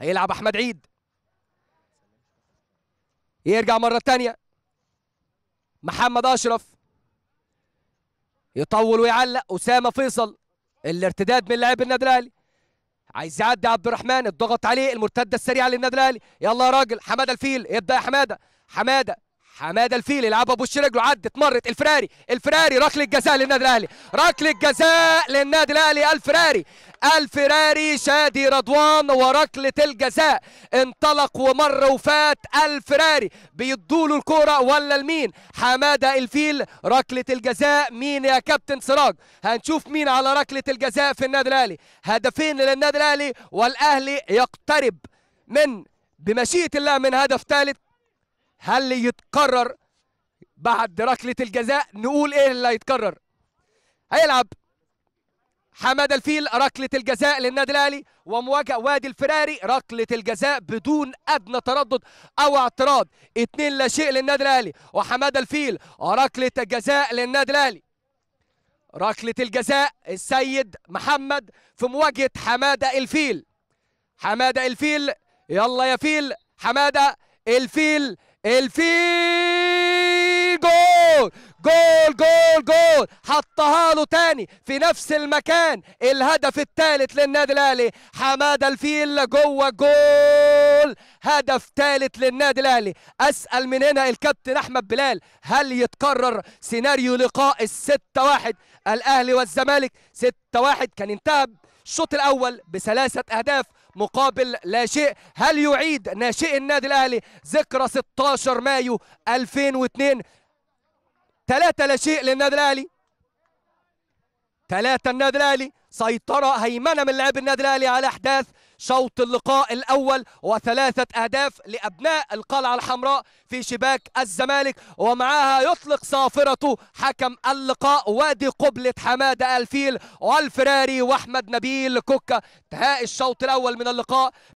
هيلعب احمد عيد يرجع مره ثانيه محمد اشرف يطول ويعلق اسامه فيصل الارتداد من لاعب النادي الاهلي عايز يعدي عبد الرحمن الضغط عليه المرتده السريعه للنادي الاهلي يلا يا راجل حماده الفيل ابدا يا حماده حماده حماده الفيل يلعبها بوش رجله عدت مرت الفراري الفراري ركله جزاء للنادي الاهلي ركله جزاء للنادي الاهلي الفراري الفراري شادي رضوان وركله الجزاء انطلق ومر وفات الفراري له الكوره ولا لمين حماده الفيل ركله الجزاء مين يا كابتن سراج هنشوف مين على ركله الجزاء في النادي الاهلي هدفين للنادي الاهلي والاهلي يقترب من بمشيئه الله من هدف ثالث هل يتكرر بعد ركله الجزاء نقول ايه اللي هيتكرر هيلعب حماد الفيل ركله الجزاء للنادي الاهلي ومواجهه وادي الفراري ركله الجزاء بدون ادنى تردد او اعتراض اتنين لا شيء للنادي الاهلي وحماد الفيل ركله الجزاء للنادي الاهلي ركله الجزاء السيد محمد في مواجهه حماده الفيل حماده الفيل يلا يا فيل حماده الفيل الفيل جول جول جول جول حطها له تاني في نفس المكان الهدف الثالث للنادي الاهلي حماده الفيل جوه جول هدف ثالث للنادي الاهلي اسال من هنا الكابتن احمد بلال هل يتكرر سيناريو لقاء الستة واحد الاهلي والزمالك ستة واحد كان انتهى الشوط الاول بثلاثه اهداف مقابل لا شيء هل يعيد ناشئ النادي الأهلي ذكرى 16 مايو 2002 ثلاثة لا شيء للنادي الأهلي ثلاثة النادي الأهلي سيطرة هيمنة من لاعب النادي الأهلي على أحداث شوط اللقاء الأول وثلاثة أهداف لأبناء القلعة الحمراء في شباك الزمالك ومعها يطلق صافرته حكم اللقاء وادي قبلة حمادة الفيل والفراري وأحمد نبيل كوكا انتهاء الشوط الأول من اللقاء